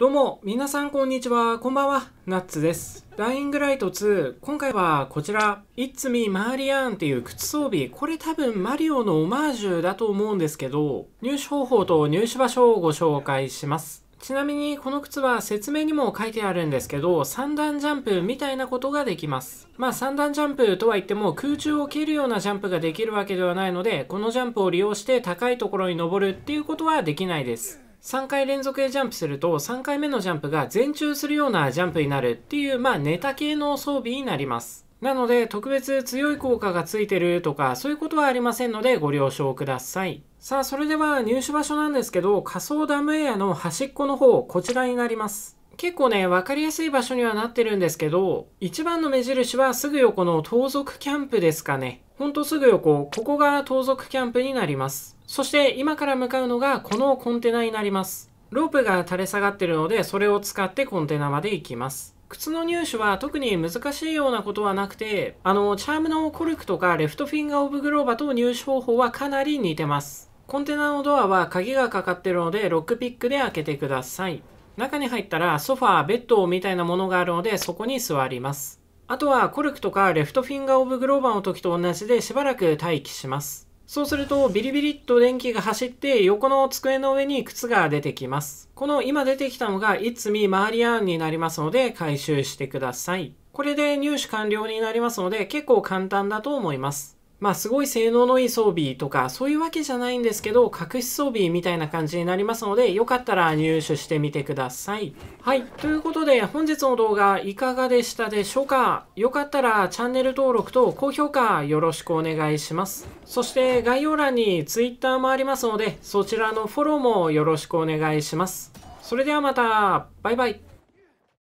どうも、皆さんこんにちは。こんばんは。ナッツです。ダイイングライト2。今回はこちら、It's Me ーリア i っていう靴装備。これ多分マリオのオマージュだと思うんですけど、入手方法と入手場所をご紹介します。ちなみにこの靴は説明にも書いてあるんですけど3段ジャンプみたいなことができますまあ3段ジャンプとは言っても空中を蹴るようなジャンプができるわけではないのでこのジャンプを利用して高いところに登るっていうことはできないです3回連続でジャンプすると3回目のジャンプが全中するようなジャンプになるっていうまあネタ系の装備になります。なので特別強い効果がついてるとかそういうことはありませんのでご了承ください。さあそれでは入手場所なんですけど仮想ダムエアの端っこの方こちらになります。結構ね、わかりやすい場所にはなってるんですけど、一番の目印はすぐ横の盗賊キャンプですかね。ほんとすぐ横、ここが盗賊キャンプになります。そして今から向かうのがこのコンテナになります。ロープが垂れ下がってるので、それを使ってコンテナまで行きます。靴の入手は特に難しいようなことはなくて、あの、チャームのコルクとかレフトフィンガーオブグローバと入手方法はかなり似てます。コンテナのドアは鍵がかかってるので、ロックピックで開けてください。中に入ったらソファー、ベッドみたいなものがあるのでそこに座ります。あとはコルクとかレフトフィンガーオブグローバーの時と同じでしばらく待機します。そうするとビリビリっと電気が走って横の机の上に靴が出てきます。この今出てきたのが It's me マーリアーンになりますので回収してください。これで入手完了になりますので結構簡単だと思います。まあすごい性能のいい装備とかそういうわけじゃないんですけど隠し装備みたいな感じになりますのでよかったら入手してみてください。はい。ということで本日の動画いかがでしたでしょうかよかったらチャンネル登録と高評価よろしくお願いします。そして概要欄に Twitter もありますのでそちらのフォローもよろしくお願いします。それではまたバイバイ